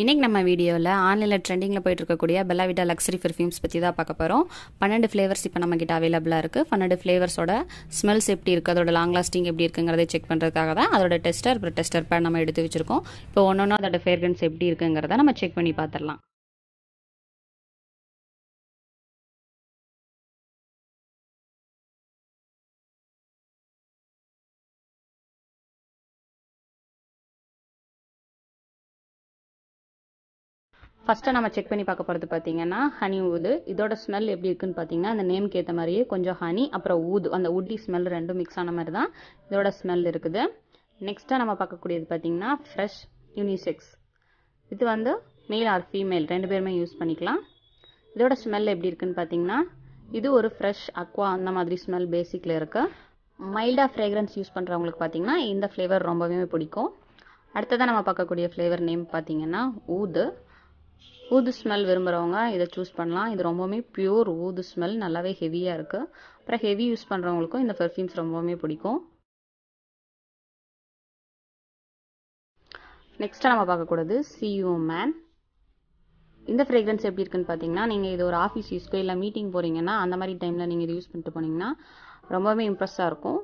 இன்றைக்கி நம்ம வீடியோவில் ஆன்லைனில் ட்ரெண்டிங்கில் போயிட்டு இருக்கக்கூடிய விட்டா லக்ஸரி பெர்ஃப்யூம்ஸ் பற்றி தான் பார்க்க போகிறோம் பன்னெண்டு ஃப்ளேவர்ஸ் இப்போ நம்மக்கிட்ட அவைலபிளாக இருக்குது பன்னெண்டு ஃப்ளேவர்ஸோட ஸ்மெல்ஸ் எப்படி இருக்குது அதோட லாங் லாஸ்டிங் எப்படி இருக்குங்கிறதை செக் பண்ணுறதுக்காக தான் அதோட டெஸ்டர் அப்புறம் டெஸ்டர் பேட் நம்ம எடுத்து வச்சுருக்கோம் இப்போ ஒன்று ஒன்று அதோட ஃபேர்கன்ஸ் எப்படி இருக்குங்கிறத நம்ம செக் பண்ணி பார்த்துடலாம் ஃபஸ்ட்டாக நம்ம செக் பண்ணி பார்க்க போகிறது பார்த்தீங்கன்னா ஹனி ஊது இதோட ஸ்மெல் எப்படி இருக்குன்னு பார்த்தீங்கன்னா அந்த நேம்க்கு ஏற்ற மாதிரியே கொஞ்சம் ஹனி அப்புறம் ஊது அந்த உட்டி ஸ்மெல் ரெண்டும் மிக்ஸ் ஆன மாதிரி தான் இதோட ஸ்மெல் இருக்குது நெக்ஸ்ட்டாக நம்ம பார்க்கக்கூடியது பார்த்தீங்கன்னா ஃப்ரெஷ் யூனிசெக்ஸ் இது வந்து மேல் ஆர் ஃபீமேல் ரெண்டு பேருமே யூஸ் பண்ணிக்கலாம் இதோட ஸ்மெல் எப்படி இருக்குன்னு பார்த்தீங்கன்னா இது ஒரு ஃப்ரெஷ் அக்வா அந்த மாதிரி ஸ்மெல் பேசிக்கில் இருக்குது மைல்டாக ஃப்ரேக்ரன்ஸ் யூஸ் பண்ணுறவங்களுக்கு பார்த்தீங்கன்னா இந்த ஃப்ளேவர் ரொம்பவே பிடிக்கும் அடுத்ததாக நம்ம பார்க்கக்கூடிய ஃப்ளேவர் நேம் பார்த்தீங்கன்னா ஊது ஊது ஸ்மெல் விரும்புகிறவங்க இதை சூஸ் பண்ணலாம் இது ரொம்பவுமே பியூர் ஊது ஸ்மெல் நல்லாவே ஹெவியாக இருக்குது அப்புறம் ஹெவி யூஸ் பண்ணுறவங்களுக்கும் இந்த பெர்ஃப்யூம்ஸ் ரொம்பவுமே பிடிக்கும் நெக்ஸ்ட்டாக நம்ம பார்க்கக்கூடாது சியூ மேன் இந்த ஃப்ரேக்ரன்ஸ் எப்படி இருக்குன்னு பார்த்தீங்கன்னா நீங்கள் இது ஒரு ஆஃபீஸ் யூஸ்க்கோ இல்லை மீட்டிங் போகிறீங்கன்னா அந்த மாதிரி டைமில் நீங்கள் இது யூஸ் பண்ணிட்டு போனீங்கன்னா ரொம்பவே இம்ப்ரெஸ்ஸாக இருக்கும்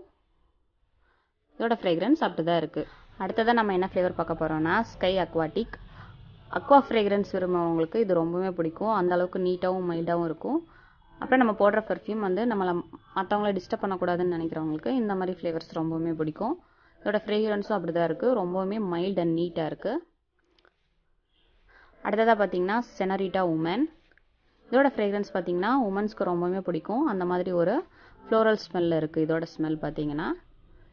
இதோட ஃப்ரேக்ரன்ஸ் அப்படி தான் இருக்குது அடுத்ததாக நம்ம என்ன ஃப்ளேவர் பார்க்க போகிறோம்னா ஸ்கை அக்வாட்டிக் அக்வா ஃப்ரேக்ரன்ஸ் விரும்பவங்களுக்கு இது ரொம்பவே பிடிக்கும் அந்த அளவுக்கு நீட்டாகவும் மைல்டாகவும் இருக்கும் அப்புறம் நம்ம போடுற பர்ஃப்யூம் வந்து நம்மளை மற்றவங்கள டிஸ்டர்ப் பண்ணக்கூடாதுன்னு நினைக்கிறவங்களுக்கு இந்த மாதிரி ஃப்ளேவர்ஸ் ரொம்பவுமே பிடிக்கும் இதோட ஃப்ரேக்ரன்ஸும் அப்படி தான் இருக்குது ரொம்பவுமே மைல்ட் அண்ட் நீட்டாக இருக்குது அடுத்ததாக பார்த்தீங்கன்னா செனரிட்டா உமன் இதோட ஃப்ரேக்ரன்ஸ் பார்த்தீங்கன்னா உமன்ஸ்க்கு ரொம்பவுமே பிடிக்கும் அந்த மாதிரி ஒரு ஃப்ளோரல் ஸ்மெல்லில் இருக்குது இதோட ஸ்மெல் பார்த்தீங்கன்னா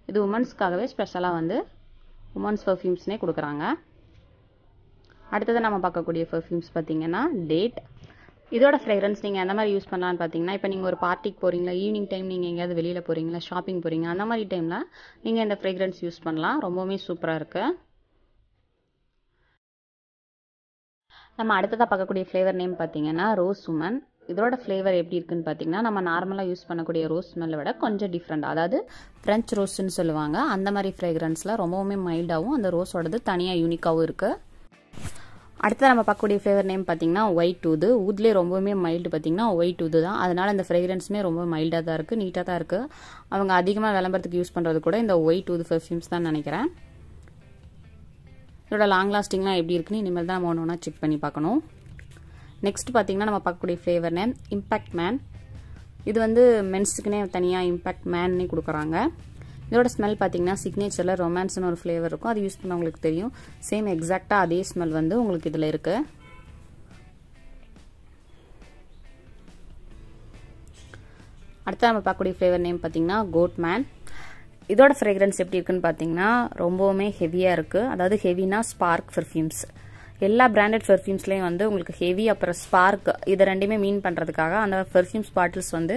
இது உமன்ஸ்க்காகவே ஸ்பெஷலாக வந்து உமன்ஸ் பர்ஃப்யூம்ஸ்னே கொடுக்குறாங்க அடுத்தது நம்ம பார்க்கக்கூடிய பர்ஃப்யூம்ஸ் பார்த்தீங்கன்னா டேட் இதோட ஃப்ரேக்ரன்ஸ் நீங்கள் எந்த மாதிரி யூஸ் பண்ணலாம்னு பார்த்தீங்கன்னா இப்போ நீங்கள் ஒரு பார்ட்டிக்கு போகிறீங்களா ஈவினிங் டைம் நீங்கள் எங்கேயாவது வெளியில் போகிறீங்களா ஷாப்பிங் போகிறீங்க அந்த மாதிரி டைமில் நீங்கள் இந்த ஃப்ரேக்ரன்ஸ் யூஸ் பண்ணலாம் ரொம்பவுமே சூப்பராக இருக்குது நம்ம அடுத்ததாக பார்க்கக்கூடிய ஃப்ளேவர் நேம் பார்த்தீங்கன்னா ரோஸ் உமன் இதோட ஃப்ளேவர் எப்படி இருக்குன்னு பார்த்தீங்கன்னா நம்ம நார்மலாக யூஸ் பண்ணக்கூடிய ரோஸ் ஸ்மெல்லை விட கொஞ்சம் டிஃப்ரெண்ட் அதாவது ஃப்ரெஞ்ச் ரோஸ்ன்னு சொல்லுவாங்க அந்த மாதிரி ஃப்ரேக்ரன்ஸில் ரொம்பவுமே மைல்டாகவும் அந்த ரோஸோடது தனியாக யூனிக்காகவும் இருக்குது அடுத்தது நம்ம பார்க்கக்கூடிய ஃப்ளேவர் நேம் பார்த்தீங்கன்னா ஒயிட் டூது ஊதுலேயே ரொம்பவுமே மைல்டு பார்த்தீங்கன்னா ஒயிட் டூது தான் அதனால் இந்த ஃப்ரேக்ரன்ஸுமே ரொம்ப மைல்டாக தான் இருக்குது நீட்டாக தான் இருக்குது அவங்க அதிகமாக விளம்பரத்துக்கு யூஸ் பண்ணுறது கூட இந்த ஒயிட் டூது பெர்ஃப்யூம்ஸ் தான் நினைக்கிறேன் இதோட லாங் லாஸ்டிங்லாம் எப்படி இருக்குன்னு இனிமேல் தான் நம்ம ஒன்று ஒன்றா செக் பண்ணி பார்க்கணும் நெக்ஸ்ட் பார்த்தீங்கன்னா நம்ம பார்க்கக்கூடிய ஃப்ளேவர் நேம் இம்பேக்ட் மேன் இது வந்து மென்ஸுக்குனே தனியாக இம்பேக்ட் மேன்னே கொடுக்குறாங்க இதோட ஸ்மெல் பார்த்தீங்கன்னா சிக்னேச்சரில் ரொமான்ஸ்னு ஒரு ஃப்ளேவர் இருக்கும் அது யூஸ் பண்ண உங்களுக்கு தெரியும் சேம் எக்ஸாக்டாக அதே ஸ்மெல் வந்து உங்களுக்கு இதில் இருக்குது அடுத்து நம்ம பார்க்கக்கூடிய ஃப்ளேவர் நேம் பார்த்தீங்கன்னா கோட் மேன் இதோட ஃப்ரேக்ரன்ஸ் எப்படி இருக்குன்னு பார்த்தீங்கன்னா ரொம்பவுமே ஹெவியாக இருக்குது அதாவது ஹெவினா ஸ்பார்க் பெர்ஃப்யூம்ஸ் எல்லா பிராண்டட் பெர்ஃப்யூம்ஸ்லேயும் வந்து உங்களுக்கு ஹெவி அப்புறம் ஸ்பார்க் இதை ரெண்டுமே மீன் பண்ணுறதுக்காக அந்த பெர்ஃப்யூம்ஸ் பாட்டில்ஸ் வந்து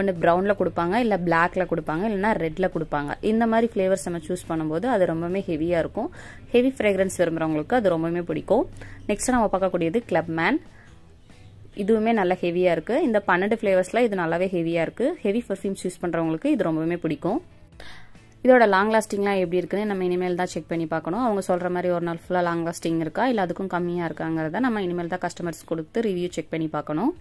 ஒன்று ப்ரௌனில் கொடுப்பாங்க இல்லை பிளாக்ல கொடுப்பாங்க இல்லைனா ரெட்டில் கொடுப்பாங்க இந்த மாதிரி ஃப்ளேவர்ஸ் நம்ம சூஸ் பண்ணும்போது அது ரொம்பவே ஹெவியாக இருக்கும் ஹெவி ஃப்ரேக்ரன்ஸ் விரும்புகிறவங்களுக்கு அது ரொம்பவே பிடிக்கும் நெக்ஸ்ட் நம்ம பார்க்கக்கூடியது கிளப் மேன் இதுவுமே நல்லா ஹெவியாக இருக்குது இந்த பன்னெண்டு ஃப்ளேவர்ஸில் இது நல்லாவே ஹெவியாக இருக்குது ஹெவி பர்ஃப்யூம்ஸ் யூஸ் பண்ணுறவங்களுக்கு இது ரொம்பவே பிடிக்கும் இதோட லாங் லாஸ்டிங்லாம் எப்படி இருக்குன்னு நம்ம இனிமேல் தான் செக் பண்ணி பார்க்கணும் அவங்க சொல்கிற மாதிரி ஒரு நாள் ஃபுல்லாக லாங் லாஸ்டிங் இருக்கா இல்லை அதுக்கும் கம்மியாக இருக்காங்கிறத நம்ம இனிமேல் தான் கஸ்டமர்ஸ் கொடுத்து ரிவ்யூ செக் பண்ணி பார்க்கணும்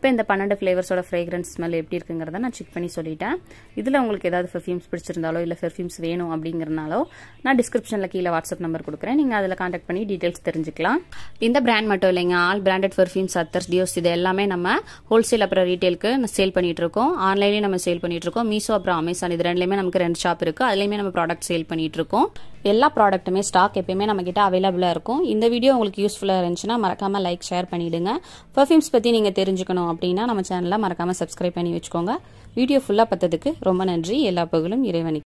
இப்போ இந்த பன்னெண்டு ஃப்ளேவர்ஸோட ஃப்ரேக்ரன்ஸ் ஸ்மெல் எப்படி இருக்குங்கிறத நான் செக் பண்ணி சொல்லிட்டேன் இதில் உங்களுக்கு ஏதாவது பெர்ஃப்யூம்ஸ் பிடிச்சிருந்தாலோ இல்லை பெர்ஃப்யூம்ஸ் வேணும் அப்படிங்கிறனாலோ நான் டிஸ்கிரிப்ஷனில் கீழே வாட்ஸ்அப் நம்பர் கொடுக்குறேன் நீங்கள் அதில் காண்டாக்ட் பண்ணி டீட்டெயில்ஸ் தெரிஞ்சுக்கலாம் இந்த பிராண்ட் மட்டும் இல்லைங்க ஆல் பிராண்டட் பெர்ஃப்யூம்ஸ் அத்தர்ஸ் டியோஸ் இது எல்லாமே நம்ம ஹோல்சேல் அப்புறம் ரீட்டெயிலுக்கு சேல் பண்ணிட்டு இருக்கோம் ஆன்லைன்லேயும் நம்ம சேல் பண்ணிட்டு இருக்கோம் மீஷோ அப்புறம் அமேசான் இது ரெண்டுலேயுமே நமக்கு ரெண்டு ஷாப் இருக்குது அதுலேயுமே நம்ம ப்ராடக்ட் சேல் பண்ணிட்டு இருக்கோம் எல்லா ப்ராடக்ட்டுமே ஸ்டாக் எப்பயுமே நம்மக்கிட்ட அவைலபிளாக இருக்கும் இந்த வீடியோ உங்களுக்கு யூஸ்ஃபுல்லாக இருந்துச்சுன்னா மறக்காமல் லைக் ஷேர் பண்ணிவிடுங்க பர்ஃப்யூம்ஸ் பற்றி நீங்கள் தெரிஞ்சுக்கணும் அப்படின்னா நம்ம சேனலில் மறக்காமல் சப்ஸ்கிரைப் பண்ணி வச்சுக்கோங்க வீடியோ ஃபுல்லாக பார்த்ததுக்கு ரொம்ப நன்றி எல்லா பகலும் இறைவனுக்கு